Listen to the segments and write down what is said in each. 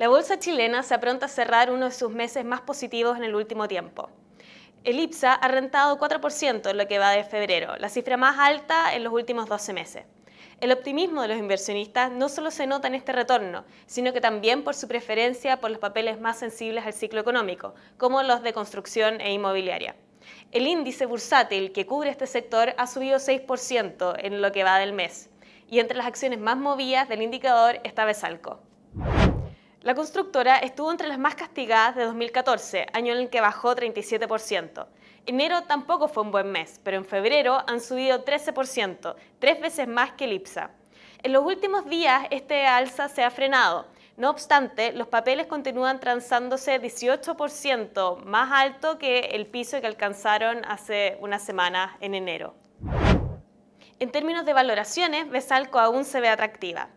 La bolsa chilena se apronta a cerrar uno de sus meses más positivos en el último tiempo. El IPSA ha rentado 4% en lo que va de febrero, la cifra más alta en los últimos 12 meses. El optimismo de los inversionistas no solo se nota en este retorno, sino que también por su preferencia por los papeles más sensibles al ciclo económico, como los de construcción e inmobiliaria. El índice bursátil que cubre este sector ha subido 6% en lo que va del mes, y entre las acciones más movidas del indicador está Besalco. La constructora estuvo entre las más castigadas de 2014, año en el que bajó 37%. Enero tampoco fue un buen mes, pero en febrero han subido 13%, tres veces más que el En los últimos días este alza se ha frenado. No obstante, los papeles continúan transándose 18% más alto que el piso que alcanzaron hace una semana en enero. En términos de valoraciones, Besalco aún se ve atractiva.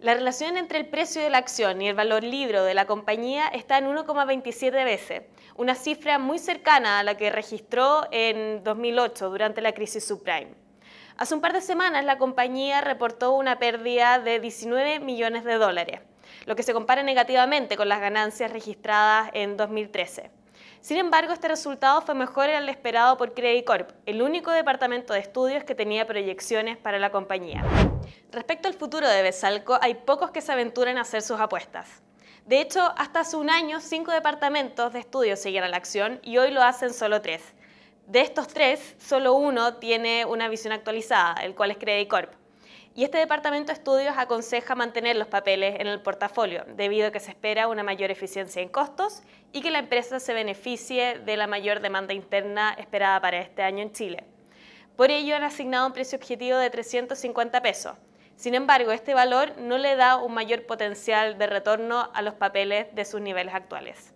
La relación entre el precio de la acción y el valor libro de la compañía está en 1,27 veces, una cifra muy cercana a la que registró en 2008 durante la crisis subprime. Hace un par de semanas la compañía reportó una pérdida de 19 millones de dólares, lo que se compara negativamente con las ganancias registradas en 2013. Sin embargo, este resultado fue mejor al esperado por Credit Corp, el único departamento de estudios que tenía proyecciones para la compañía. Respecto al futuro de Besalco, hay pocos que se aventuran a hacer sus apuestas. De hecho, hasta hace un año, cinco departamentos de estudios seguían a la acción y hoy lo hacen solo tres. De estos tres, solo uno tiene una visión actualizada, el cual es Credit Corp y este departamento de estudios aconseja mantener los papeles en el portafolio, debido a que se espera una mayor eficiencia en costos y que la empresa se beneficie de la mayor demanda interna esperada para este año en Chile. Por ello han asignado un precio objetivo de 350 pesos. Sin embargo, este valor no le da un mayor potencial de retorno a los papeles de sus niveles actuales.